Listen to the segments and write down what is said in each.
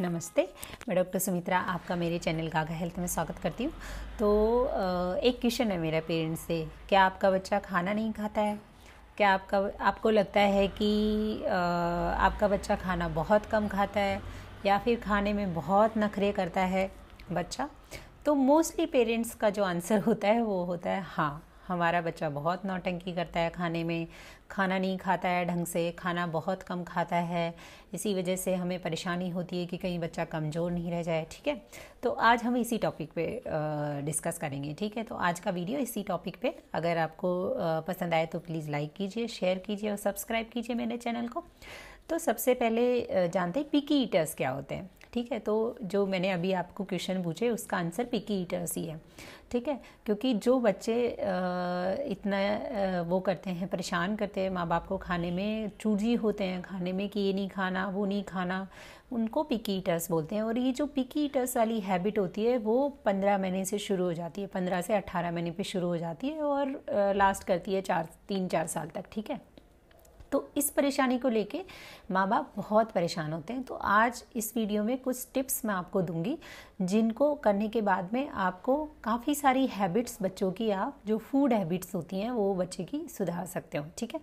नमस्ते मैं डॉक्टर सुमित्रा आपका मेरे चैनल गागा हेल्थ में स्वागत करती हूँ तो एक क्वेश्चन है मेरा पेरेंट्स से क्या आपका बच्चा खाना नहीं खाता है क्या आपका आपको लगता है कि आपका बच्चा खाना बहुत कम खाता है या फिर खाने में बहुत नखरे करता है बच्चा तो मोस्टली पेरेंट्स का जो आंसर होता है वो होता है हाँ हमारा बच्चा बहुत नौटंकी करता है खाने में खाना नहीं खाता है ढंग से खाना बहुत कम खाता है इसी वजह से हमें परेशानी होती है कि कहीं बच्चा कमज़ोर नहीं रह जाए ठीक है तो आज हम इसी टॉपिक पे डिस्कस करेंगे ठीक है तो आज का वीडियो इसी टॉपिक पे अगर आपको पसंद आए तो प्लीज़ लाइक कीजिए शेयर कीजिए और सब्सक्राइब कीजिए मेरे चैनल को तो सबसे पहले जानते हैं पिकी ईटर्स क्या होते हैं ठीक है तो जो मैंने अभी आपको क्वेश्चन पूछे उसका आंसर पिकी ईटर्स ही है ठीक है क्योंकि जो बच्चे इतना वो करते हैं परेशान करते हैं माँ बाप को खाने में चूजी होते हैं खाने में कि ये नहीं खाना वो नहीं खाना उनको पिकी ईटर्स बोलते हैं और ये जो पिकी ईटर्स वाली हैबिट होती है वो पंद्रह महीने से शुरू हो जाती है पंद्रह से अट्ठारह महीने पे शुरू हो जाती है और लास्ट करती है चार तीन चार साल तक ठीक है तो इस परेशानी को लेके माँ बाप बहुत परेशान होते हैं तो आज इस वीडियो में कुछ टिप्स मैं आपको दूंगी जिनको करने के बाद में आपको काफ़ी सारी हैबिट्स बच्चों की आप जो फूड हैबिट्स होती हैं वो बच्चे की सुधार सकते हो ठीक है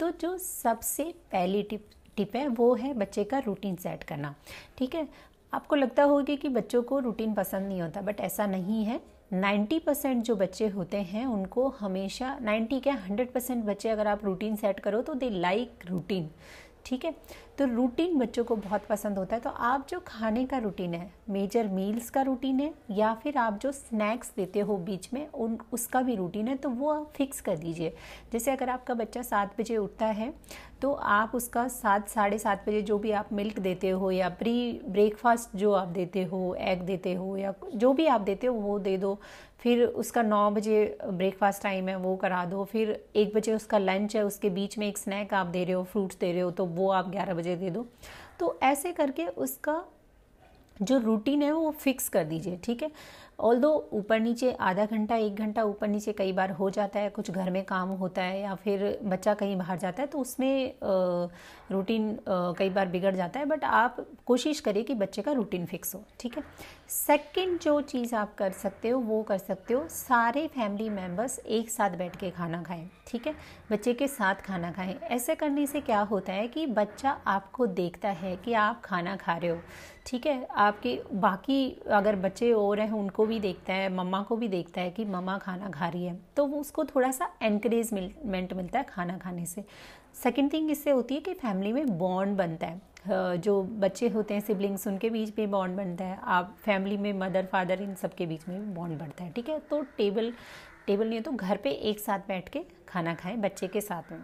तो जो सबसे पहली टिप टिप है वो है बच्चे का रूटीन सेट करना ठीक है आपको लगता होगा कि बच्चों को रूटीन पसंद नहीं होता बट ऐसा नहीं है 90 परसेंट जो बच्चे होते हैं उनको हमेशा 90 क्या 100 परसेंट बच्चे अगर आप रूटीन सेट करो तो दे लाइक रूटीन ठीक है तो रूटीन बच्चों को बहुत पसंद होता है तो आप जो खाने का रूटीन है मेजर मील्स का रूटीन है या फिर आप जो स्नैक्स देते हो बीच में उन उसका भी रूटीन है तो वो आप फिक्स कर दीजिए जैसे अगर आपका बच्चा सात बजे उठता है तो आप उसका सात साढ़े सात बजे जो भी आप मिल्क देते हो या प्री ब्रेकफास्ट जो आप देते हो एग देते हो या जो भी आप देते हो वो दे दो फिर उसका नौ बजे ब्रेकफास्ट टाइम है वो करा दो फिर एक बजे उसका लंच है उसके बीच में एक स्नैक आप दे रहे हो फ्रूट्स दे रहे हो तो वो आप ग्यारह बजे मुझे दे दो तो ऐसे करके उसका जो रूटीन है वो फिक्स कर दीजिए ठीक है ऑल दो ऊपर नीचे आधा घंटा एक घंटा ऊपर नीचे कई बार हो जाता है कुछ घर में काम होता है या फिर बच्चा कहीं बाहर जाता है तो उसमें रूटीन कई बार बिगड़ जाता है बट आप कोशिश करिए कि बच्चे का रूटीन फिक्स हो ठीक है सेकेंड जो चीज़ आप कर सकते हो वो कर सकते हो सारे फैमिली मेम्बर्स एक साथ बैठ के खाना खाएं ठीक है बच्चे के साथ खाना खाएं ऐसे करने से क्या होता है कि बच्चा आपको देखता है कि आप खाना खा रहे हो ठीक है आपके बाकी अगर बच्चे और हैं उनको भी देखता है मम्मा को भी देखता है कि मम्मा खाना खा रही है तो वो उसको थोड़ा सा एनकरेजमेंट मिलता है खाना खाने से सेकेंड थिंग इससे होती है कि फैमिली में बॉन्ड बनता है जो बच्चे होते हैं सिबलिंग्स उनके बीच में बॉन्ड बनता है आप फैमिली में मदर फादर इन सब के बीच में बॉन्ड बढ़ता है ठीक है तो टेबल टेबल नहीं तो घर पे एक साथ बैठ के खाना खाएं बच्चे के साथ में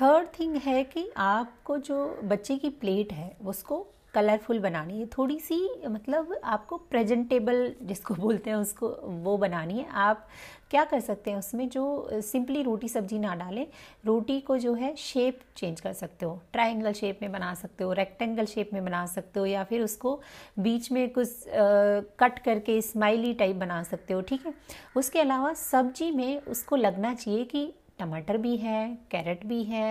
थर्ड थिंग है कि आपको जो बच्चे की प्लेट है उसको कलरफुल बनानी है थोड़ी सी मतलब आपको प्रेजेंटेबल जिसको बोलते हैं उसको वो बनानी है आप क्या कर सकते हैं उसमें जो सिंपली रोटी सब्जी ना डालें रोटी को जो है शेप चेंज कर सकते हो ट्राइंगल शेप में बना सकते हो रेक्टेंगल शेप में बना सकते हो या फिर उसको बीच में कुछ आ, कट करके स्माइली टाइप बना सकते हो ठीक है उसके अलावा सब्जी में उसको लगना चाहिए कि टमाटर भी है कैरेट भी है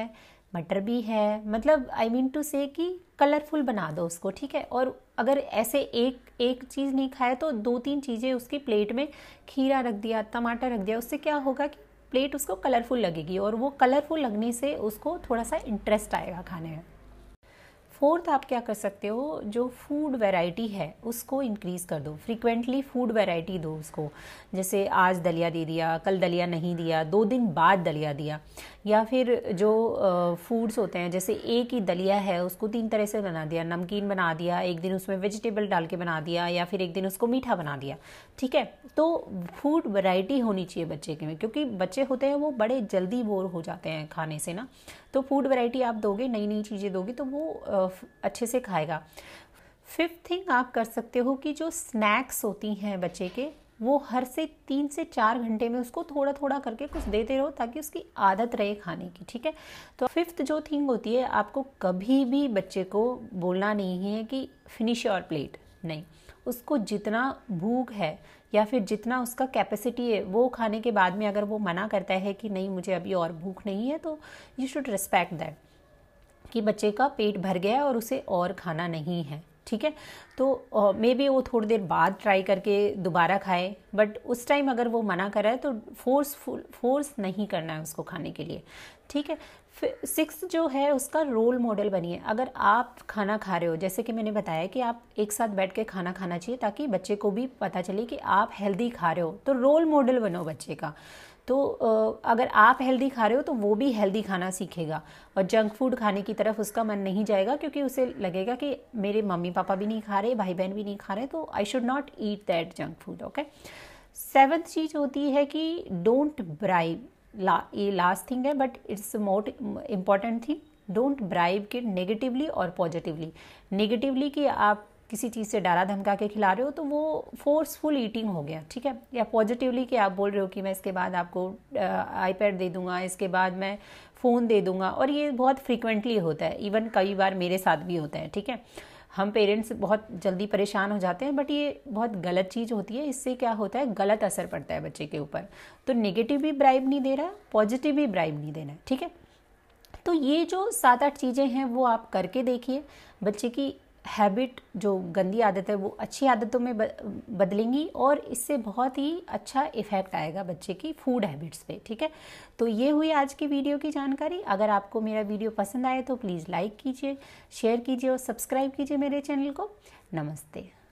मटर भी है मतलब आई मीन टू से कि कलरफुल बना दो उसको ठीक है और अगर ऐसे एक एक चीज़ नहीं खाए तो दो तीन चीज़ें उसकी प्लेट में खीरा रख दिया टमाटर रख दिया उससे क्या होगा कि प्लेट उसको कलरफुल लगेगी और वो कलरफुल लगने से उसको थोड़ा सा इंटरेस्ट आएगा खाने में फोर्थ आप क्या कर सकते हो जो फूड वैरायटी है उसको इंक्रीज़ कर दो फ्रिक्वेंटली फूड वैरायटी दो उसको जैसे आज दलिया दे दिया कल दलिया नहीं दिया दो दिन बाद दलिया दिया या फिर जो फूड्स होते हैं जैसे एक ही दलिया है उसको तीन तरह से बना दिया नमकीन बना दिया एक दिन उसमें वेजिटेबल डाल के बना दिया या फिर एक दिन उसको मीठा बना दिया ठीक है तो फूड वैरायटी होनी चाहिए बच्चे के में क्योंकि बच्चे होते हैं वो बड़े जल्दी बोर हो जाते हैं खाने से ना तो फूड वैरायटी आप दोगे नई नई चीज़ें दोगे तो वो अच्छे से खाएगा फिफ्थ थिंग आप कर सकते हो कि जो स्नैक्स होती हैं बच्चे के वो हर से तीन से चार घंटे में उसको थोड़ा थोड़ा करके कुछ देते रहो ताकि उसकी आदत रहे खाने की ठीक है तो फिफ्थ जो थिंग होती है आपको कभी भी बच्चे को बोलना नहीं है कि फिनिश योर प्लेट नहीं उसको जितना भूख है या फिर जितना उसका कैपेसिटी है वो खाने के बाद में अगर वो मना करता है कि नहीं मुझे अभी और भूख नहीं है तो यू शुड रिस्पेक्ट दैट कि बच्चे का पेट भर गया है और उसे और खाना नहीं है ठीक है तो मे uh, बी वो थोड़ी देर बाद ट्राई करके दोबारा खाए बट उस टाइम अगर वो मना कर रहा है तो फोर्स फोर्स नहीं करना है उसको खाने के लिए ठीक है फिर सिक्स जो है उसका रोल मॉडल बनिए अगर आप खाना खा रहे हो जैसे कि मैंने बताया कि आप एक साथ बैठ के खाना खाना चाहिए ताकि बच्चे को भी पता चले कि आप हेल्दी खा रहे हो तो रोल मॉडल बनो बच्चे का तो अगर आप हेल्दी खा रहे हो तो वो भी हेल्दी खाना सीखेगा और जंक फूड खाने की तरफ उसका मन नहीं जाएगा क्योंकि उसे लगेगा कि मेरे मम्मी पापा भी नहीं खा रहे भाई बहन भी नहीं खा रहे तो I should not eat that junk food okay seventh चीज़ होती है कि डोंट ब्राइब ला ये लास्ट थिंग है but it's most important thing don't bribe kid negatively और पॉजिटिवली नेगेटिवली कि आप किसी चीज़ से डरा धमका के खिला रहे हो तो वो फोर्सफुल ईटिंग हो गया ठीक है या पॉजिटिवली कि आप बोल रहे हो कि मैं इसके बाद आपको आईपैड दे दूंगा इसके बाद मैं फ़ोन दे दूंगा और ये बहुत फ्रिक्वेंटली होता है इवन कई बार मेरे साथ भी होता है ठीक है हम पेरेंट्स बहुत जल्दी परेशान हो जाते हैं बट ये बहुत गलत चीज़ होती है इससे क्या होता है गलत असर पड़ता है बच्चे के ऊपर तो नेगेटिव भी ब्राइब नहीं दे रहा पॉजिटिव भी ब्राइब नहीं देना ठीक है तो ये जो सात आठ चीज़ें हैं वो आप करके देखिए बच्चे की हैबिट जो गंदी आदत है वो अच्छी आदतों में बदलेंगी और इससे बहुत ही अच्छा इफ़ेक्ट आएगा बच्चे की फूड हैबिट्स पे ठीक है तो ये हुई आज की वीडियो की जानकारी अगर आपको मेरा वीडियो पसंद आए तो प्लीज़ लाइक कीजिए शेयर कीजिए और सब्सक्राइब कीजिए मेरे चैनल को नमस्ते